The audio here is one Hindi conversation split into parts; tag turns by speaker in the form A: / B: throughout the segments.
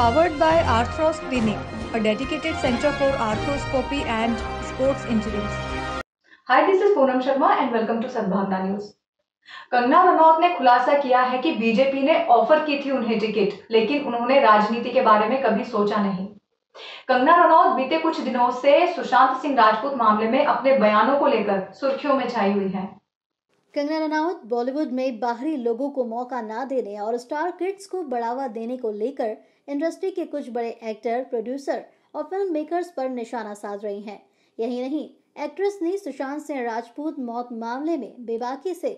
A: powered by Arthros Clinic, a dedicated center for arthroscopy and sports injuries. Hi, this is Poonam Sharma and welcome to Sadbhavna News. Kangana Ranaut ने खुलासा किया है कि बीजेपी ने ऑफर की थी उन्हें टिकट लेकिन उन्होंने राजनीति के बारे में कभी सोचा नहीं कंगना रनौत बीते कुछ दिनों से सुशांत सिंह राजपूत मामले में अपने बयानों को लेकर सुर्खियों में छाई हुई हैं।
B: कंगना रनावत बॉलीवुड में बाहरी लोगों को मौका ना देने और स्टार किड्स को बढ़ावा देने को लेकर इंडस्ट्री के कुछ बड़े एक्टर प्रोड्यूसर और फिल्म मेकर्स पर निशाना साध रही हैं यही नहीं एक्ट्रेस ने सुशांत सिंह राजपूत मौत मामले में बेबाकी से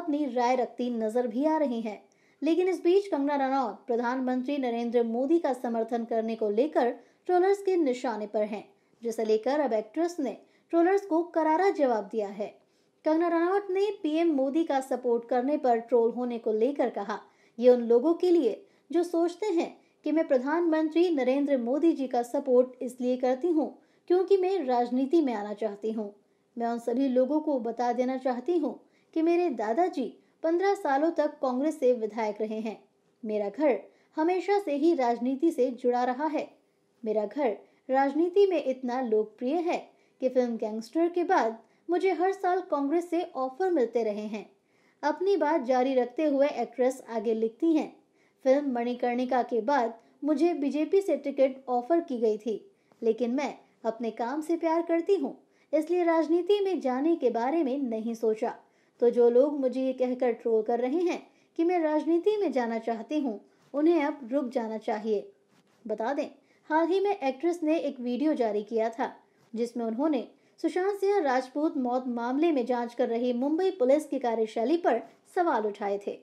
B: अपनी राय रखती नजर भी आ रही हैं लेकिन इस बीच कंगना रनौत प्रधानमंत्री नरेंद्र मोदी का समर्थन करने को लेकर ट्रोलर्स के निशाने पर हैं जिसे लेकर अब एक्ट्रेस ने ट्रोलर्स को करारा जवाब दिया है कंगना रनावत ने पीएम मोदी का सपोर्ट करने पर ट्रोल होने को लेकर कहा ये उन लोगों के लिए जो सोचते हैं कि मैं प्रधानमंत्री नरेंद्र मोदी जी का सपोर्ट इसलिए करती हूँ क्योंकि मैं राजनीति में आना चाहती हूँ मैं उन सभी लोगों को बता देना चाहती हूँ कि मेरे दादाजी पंद्रह सालों तक कांग्रेस से विधायक रहे हैं मेरा घर हमेशा से ही राजनीति से जुड़ा रहा है मेरा घर राजनीति में इतना लोकप्रिय है कि फिल्म गैंगस्टर के बाद मुझे हर साल कांग्रेस से ऑफर मिलते रहे हैं अपनी बात जारी रखते हुए एक्ट्रेस आगे लिखती हैं फिल्म मणिकर्णिका के बाद मुझे बीजेपी से टिकट ऑफर की गई थी लेकिन मैं अपने काम से प्यार करती हूँ इसलिए राजनीति में जाने के बारे में नहीं सोचा तो जो लोग मुझे ये कहकर ट्रोल कर रहे हैं कि मैं राजनीति में जाना चाहती हूँ उन्हें अब रुक जाना चाहिए बता दें हाल ही में एक्ट्रेस ने एक वीडियो जारी किया था जिसमें उन्होंने सुशांत सिंह राजपूत मौत मामले में जांच कर रही मुंबई पुलिस की कार्यशैली पर सवाल उठाए थे